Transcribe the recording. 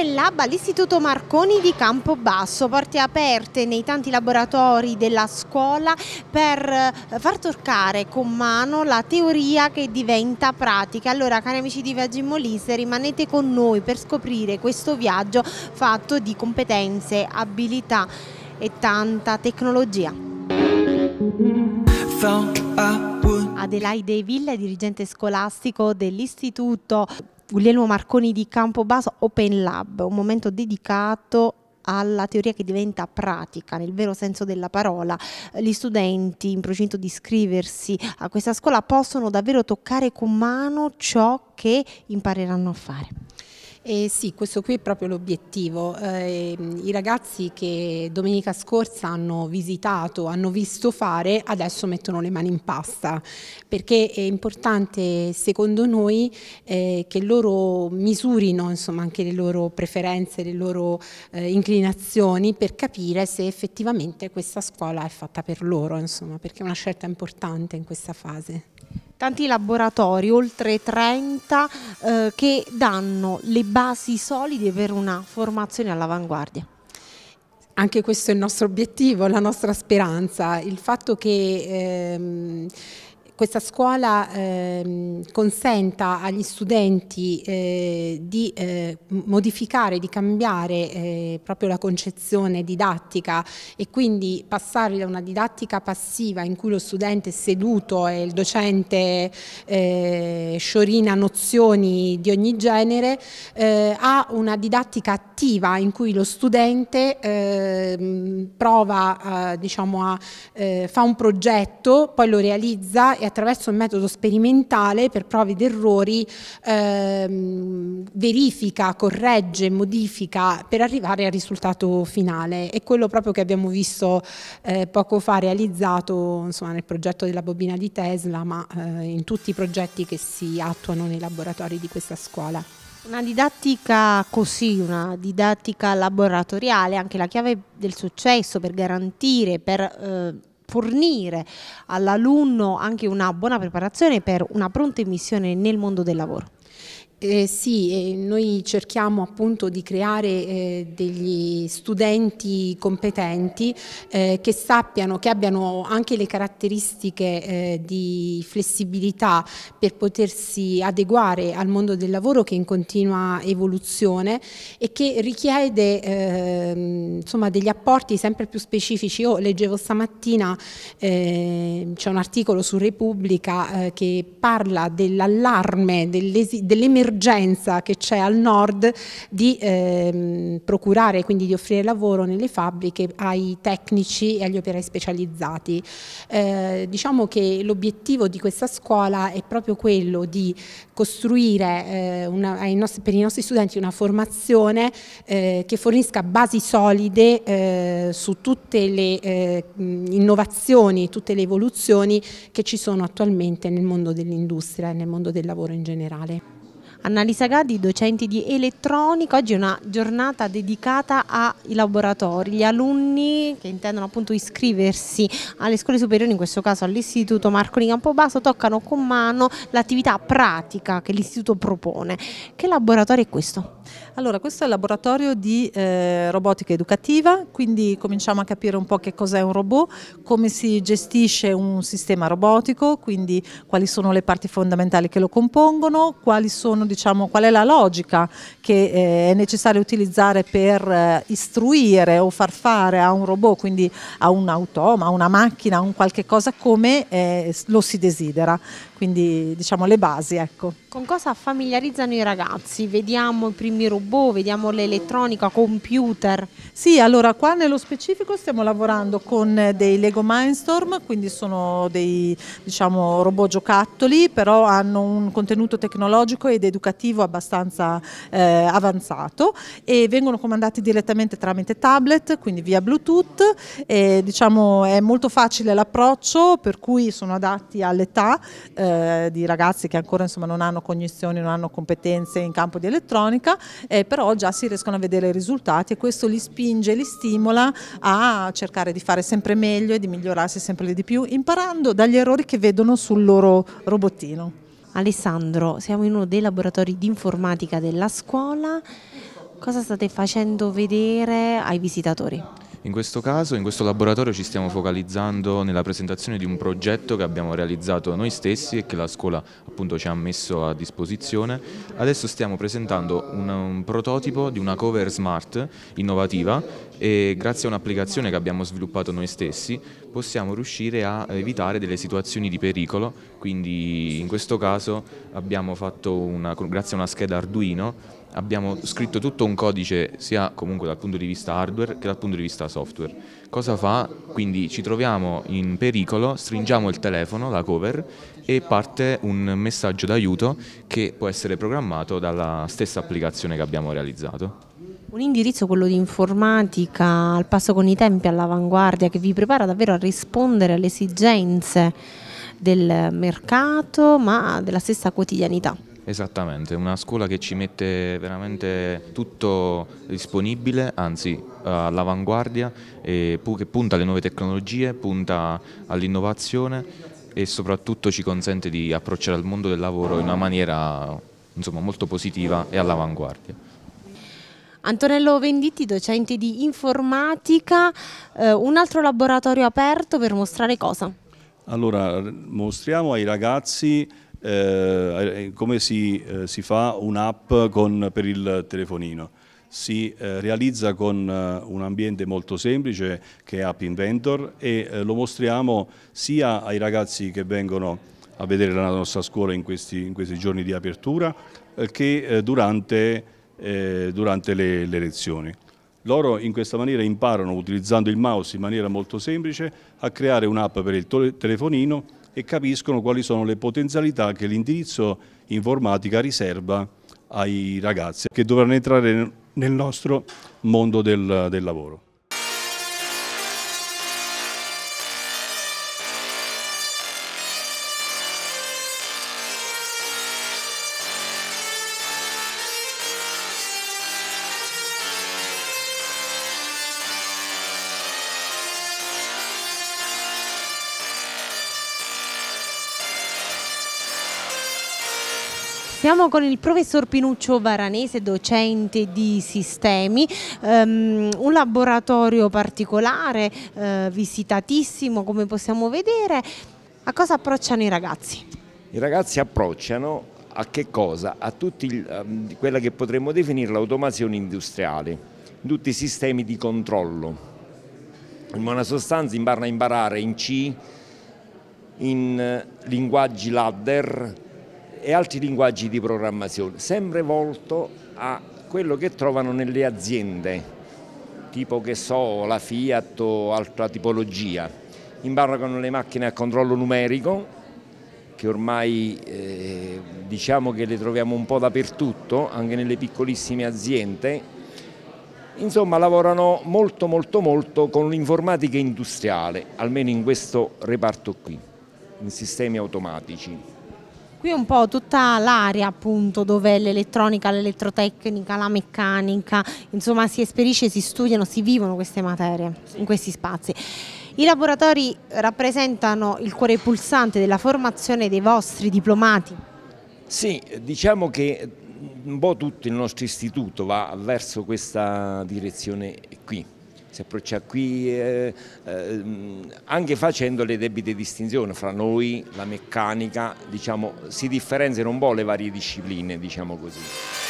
nel lab all'Istituto Marconi di Campobasso, porte aperte nei tanti laboratori della scuola per eh, far toccare con mano la teoria che diventa pratica. Allora cari amici di Viaggio in Molise rimanete con noi per scoprire questo viaggio fatto di competenze, abilità e tanta tecnologia. Adelaide Villa, dirigente scolastico dell'Istituto Guglielmo Marconi di Campobasso Open Lab, un momento dedicato alla teoria che diventa pratica nel vero senso della parola. Gli studenti in procinto di iscriversi a questa scuola possono davvero toccare con mano ciò che impareranno a fare. Eh sì, questo qui è proprio l'obiettivo. Eh, I ragazzi che domenica scorsa hanno visitato, hanno visto fare, adesso mettono le mani in pasta, perché è importante secondo noi eh, che loro misurino insomma, anche le loro preferenze, le loro eh, inclinazioni per capire se effettivamente questa scuola è fatta per loro, insomma, perché è una scelta importante in questa fase tanti laboratori, oltre 30, eh, che danno le basi solide per una formazione all'avanguardia anche questo è il nostro obiettivo, la nostra speranza, il fatto che ehm, questa scuola eh, consenta agli studenti eh, di eh, modificare, di cambiare eh, proprio la concezione didattica e quindi passare da una didattica passiva in cui lo studente è seduto e il docente eh, sciorina nozioni di ogni genere eh, a una didattica attiva in cui lo studente ehm, prova, diciamo, a, fa un progetto, poi lo realizza e attraverso un metodo sperimentale per prove ed errori ehm, verifica, corregge, modifica per arrivare al risultato finale. È quello proprio che abbiamo visto eh, poco fa realizzato insomma, nel progetto della bobina di Tesla, ma eh, in tutti i progetti che si attuano nei laboratori di questa scuola. Una didattica così, una didattica laboratoriale, anche la chiave del successo per garantire, per eh, fornire all'alunno anche una buona preparazione per una pronta emissione nel mondo del lavoro. Eh, sì, eh, noi cerchiamo appunto di creare eh, degli studenti competenti eh, che sappiano, che abbiano anche le caratteristiche eh, di flessibilità per potersi adeguare al mondo del lavoro che è in continua evoluzione e che richiede ehm, insomma, degli apporti sempre più specifici. Io leggevo stamattina, ehm, c'è un articolo su Repubblica eh, che parla dell'allarme, dell'emergenza urgenza che c'è al nord di ehm, procurare, quindi di offrire lavoro nelle fabbriche ai tecnici e agli operai specializzati. Eh, diciamo che l'obiettivo di questa scuola è proprio quello di costruire eh, una, nostri, per i nostri studenti una formazione eh, che fornisca basi solide eh, su tutte le eh, innovazioni, tutte le evoluzioni che ci sono attualmente nel mondo dell'industria e nel mondo del lavoro in generale. Annalisa Gadi, docenti di elettronica, oggi è una giornata dedicata ai laboratori, gli alunni che intendono appunto iscriversi alle scuole superiori, in questo caso all'istituto Marconi Campobasso, toccano con mano l'attività pratica che l'istituto propone. Che laboratorio è questo? Allora, questo è il laboratorio di eh, robotica educativa, quindi cominciamo a capire un po' che cos'è un robot, come si gestisce un sistema robotico, quindi quali sono le parti fondamentali che lo compongono, sono, diciamo, qual è la logica che eh, è necessario utilizzare per eh, istruire o far fare a un robot, quindi a un automa, a una macchina, a un qualche cosa come eh, lo si desidera quindi diciamo le basi ecco. Con cosa familiarizzano i ragazzi? Vediamo i primi mi robot, vediamo l'elettronica, computer. Sì, allora qua nello specifico stiamo lavorando con eh, dei Lego Mindstorm, quindi sono dei diciamo, robot giocattoli, però hanno un contenuto tecnologico ed educativo abbastanza eh, avanzato e vengono comandati direttamente tramite tablet, quindi via Bluetooth. E, diciamo, è molto facile l'approccio, per cui sono adatti all'età eh, di ragazzi che ancora insomma, non hanno cognizioni, non hanno competenze in campo di elettronica eh, però già si riescono a vedere i risultati e questo li spinge, li stimola a cercare di fare sempre meglio e di migliorarsi sempre di più, imparando dagli errori che vedono sul loro robottino. Alessandro, siamo in uno dei laboratori di informatica della scuola. Cosa state facendo vedere ai visitatori? In questo caso, in questo laboratorio ci stiamo focalizzando nella presentazione di un progetto che abbiamo realizzato noi stessi e che la scuola appunto ci ha messo a disposizione. Adesso stiamo presentando un, un prototipo di una cover smart innovativa e grazie a un'applicazione che abbiamo sviluppato noi stessi possiamo riuscire a evitare delle situazioni di pericolo, quindi in questo caso abbiamo fatto una, grazie a una scheda Arduino abbiamo scritto tutto un codice sia comunque dal punto di vista hardware che dal punto di vista software. Cosa fa? Quindi ci troviamo in pericolo, stringiamo il telefono, la cover, e parte un messaggio d'aiuto che può essere programmato dalla stessa applicazione che abbiamo realizzato. Un indirizzo, quello di informatica, al passo con i tempi, all'avanguardia, che vi prepara davvero a rispondere alle esigenze del mercato, ma della stessa quotidianità. Esattamente, una scuola che ci mette veramente tutto disponibile, anzi eh, all'avanguardia, che punta alle nuove tecnologie, punta all'innovazione e soprattutto ci consente di approcciare al mondo del lavoro in una maniera insomma, molto positiva e all'avanguardia. Antonello Venditti, docente di informatica, eh, un altro laboratorio aperto per mostrare cosa? Allora, mostriamo ai ragazzi eh, eh, come si, eh, si fa un'app per il telefonino? Si eh, realizza con eh, un ambiente molto semplice che è App Inventor e eh, lo mostriamo sia ai ragazzi che vengono a vedere la nostra scuola in questi, in questi giorni di apertura che durante, durante le, le lezioni. Loro in questa maniera imparano, utilizzando il mouse in maniera molto semplice, a creare un'app per il telefonino e capiscono quali sono le potenzialità che l'indirizzo informatica riserva ai ragazzi che dovranno entrare nel nostro mondo del, del lavoro. Siamo con il professor Pinuccio Varanese, docente di sistemi, um, un laboratorio particolare, uh, visitatissimo come possiamo vedere. A cosa approcciano i ragazzi? I ragazzi approcciano a che cosa? A tutti, um, quella che potremmo definire l'automazione industriale, tutti i sistemi di controllo. In buona sostanza imparano a imparare in C, in eh, linguaggi ladder, e altri linguaggi di programmazione, sempre volto a quello che trovano nelle aziende, tipo che so, la Fiat o altra tipologia. Imbarcano le macchine a controllo numerico, che ormai eh, diciamo che le troviamo un po' dappertutto, anche nelle piccolissime aziende. Insomma, lavorano molto molto molto con l'informatica industriale, almeno in questo reparto qui, in sistemi automatici. Qui è un po' tutta l'area appunto dove l'elettronica, l'elettrotecnica, la meccanica, insomma si esperisce, si studiano, si vivono queste materie sì. in questi spazi. I laboratori rappresentano il cuore pulsante della formazione dei vostri diplomati? Sì, diciamo che un po' tutto il nostro istituto va verso questa direzione qui si approccia qui, eh, eh, anche facendo le debite distinzioni fra noi, la meccanica, diciamo, si differenziano un po' le varie discipline, diciamo così.